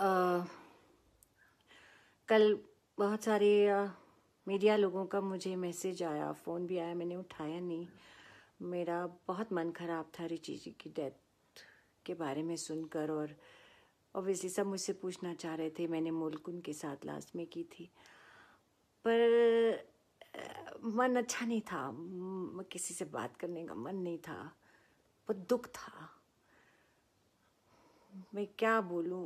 आ, कल बहुत सारे आ, मीडिया लोगों का मुझे मैसेज आया फ़ोन भी आया मैंने उठाया नहीं मेरा बहुत मन खराब था रिची जी की डेथ के बारे में सुनकर और ओबियसली सब मुझसे पूछना चाह रहे थे मैंने मुल्क उनके साथ लास्ट में की थी पर मन अच्छा नहीं था किसी से बात करने का मन नहीं था बहुत दुख था मैं क्या बोलूँ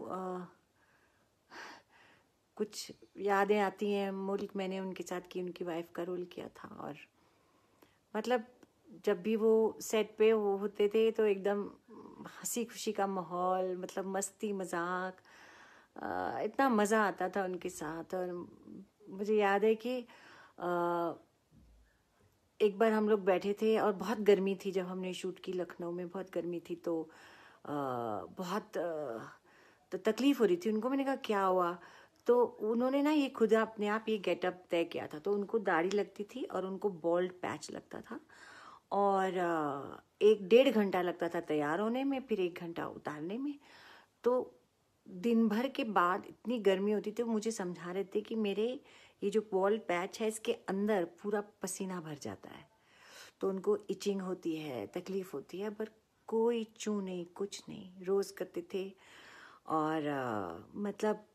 कुछ यादें आती हैं मुल्क मैंने उनके साथ की उनकी वाइफ का रोल किया था और मतलब जब भी वो सेट पे वो होते थे तो एकदम हंसी खुशी का माहौल मतलब मस्ती मजाक इतना मज़ा आता था उनके साथ और मुझे याद है कि एक बार हम लोग बैठे थे और बहुत गर्मी थी जब हमने शूट की लखनऊ में बहुत गर्मी थी तो बहुत तो तकलीफ़ हो रही थी उनको मैंने कहा क्या हुआ तो उन्होंने ना ये खुद अपने आप ये गेटअप तय किया था तो उनको दाढ़ी लगती थी और उनको बॉल्ड पैच लगता था और एक डेढ़ घंटा लगता था तैयार होने में फिर एक घंटा उतारने में तो दिन भर के बाद इतनी गर्मी होती थी वो तो मुझे समझा रहे थे कि मेरे ये जो बॉल पैच है इसके अंदर पूरा पसीना भर जाता है तो उनको इचिंग होती है तकलीफ़ होती है पर कोई चू नहीं कुछ नहीं रोज़ करते थे और आ, मतलब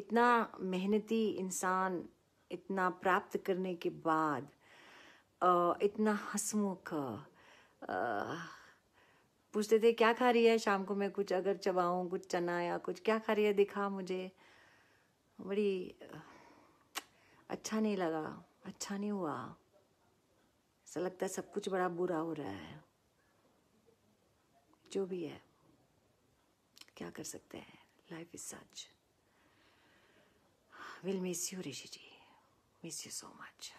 इतना मेहनती इंसान इतना प्राप्त करने के बाद आ, इतना हंसमुख पूछते थे क्या खा रही है शाम को मैं कुछ अगर चबाऊँ कुछ चना या कुछ क्या खा रही है दिखा मुझे बड़ी अच्छा नहीं लगा अच्छा नहीं हुआ ऐसा लगता है सब कुछ बड़ा बुरा हो रहा है जो भी है क्या कर सकते हैं life is such will miss you Rishi ji miss you so much